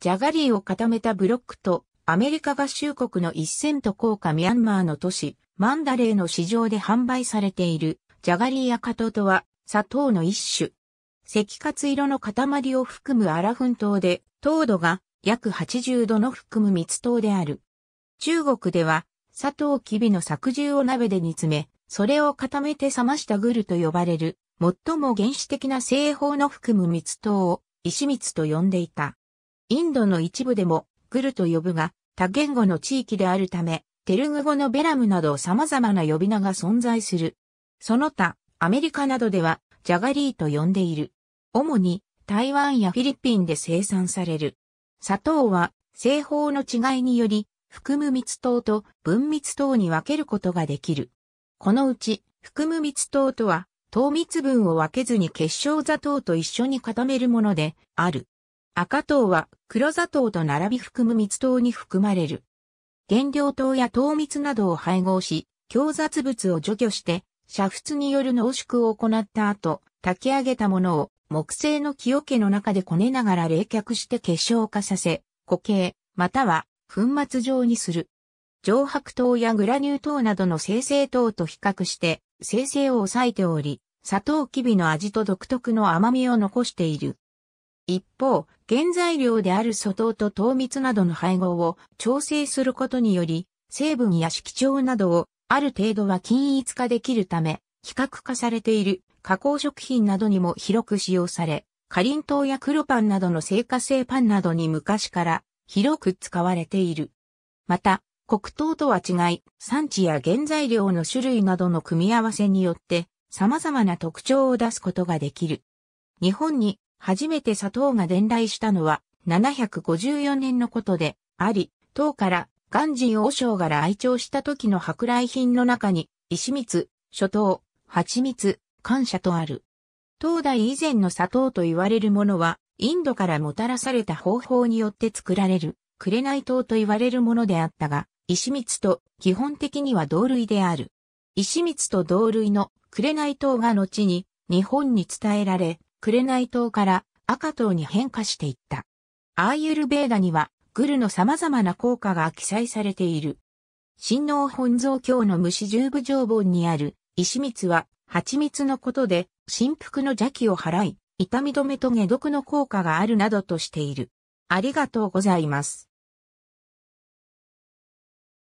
ジャガリーを固めたブロックと、アメリカ合衆国の一戦と効果ミャンマーの都市、マンダレーの市場で販売されている、ジャガリーやカトとは、砂糖の一種。赤活色の塊を含むアラフン糖で、糖度が約80度の含む蜜糖である。中国では、砂糖きびの作汁を鍋で煮詰め、それを固めて冷ましたグルと呼ばれる、最も原始的な製法の含む蜜糖を、石蜜と呼んでいた。インドの一部でもグルと呼ぶが、多言語の地域であるため、テルグ語のベラムなど様々な呼び名が存在する。その他、アメリカなどでは、ジャガリーと呼んでいる。主に、台湾やフィリピンで生産される。砂糖は、製法の違いにより、含む密糖と分密糖に分けることができる。このうち、含む密糖とは、糖密分を分けずに結晶砂糖と一緒に固めるものである。赤糖は黒砂糖と並び含む蜜糖に含まれる。原料糖や糖蜜などを配合し、強雑物を除去して、煮沸による濃縮を行った後、炊き上げたものを木製の木桶の中でこねながら冷却して結晶化させ、固形、または粉末状にする。上白糖やグラニュー糖などの生成糖と比較して、生成を抑えており、砂糖きびの味と独特の甘みを残している。一方、原材料である粗糖と糖蜜などの配合を調整することにより、成分や色調などをある程度は均一化できるため、比較化されている加工食品などにも広く使用され、かりん糖や黒パンなどの生菓製パンなどに昔から広く使われている。また、黒糖とは違い、産地や原材料の種類などの組み合わせによって様々な特徴を出すことができる。日本に初めて砂糖が伝来したのは754年のことであり、唐から元人王将から愛聴した時の舶来品の中に、石蜜、諸糖、蜂蜜、感謝とある。唐代以前の砂糖と言われるものは、インドからもたらされた方法によって作られる、紅糖と言われるものであったが、石蜜と基本的には同類である。石蜜と同類の紅糖が後に日本に伝えられ、紅島から赤島に変化していった。アーユルベーダには、グルの様々な効果が記載されている。神王本草経の虫十部条本にある、石蜜は、蜂蜜のことで、神腹の邪気を払い、痛み止めと解毒の効果があるなどとしている。ありがとうございます。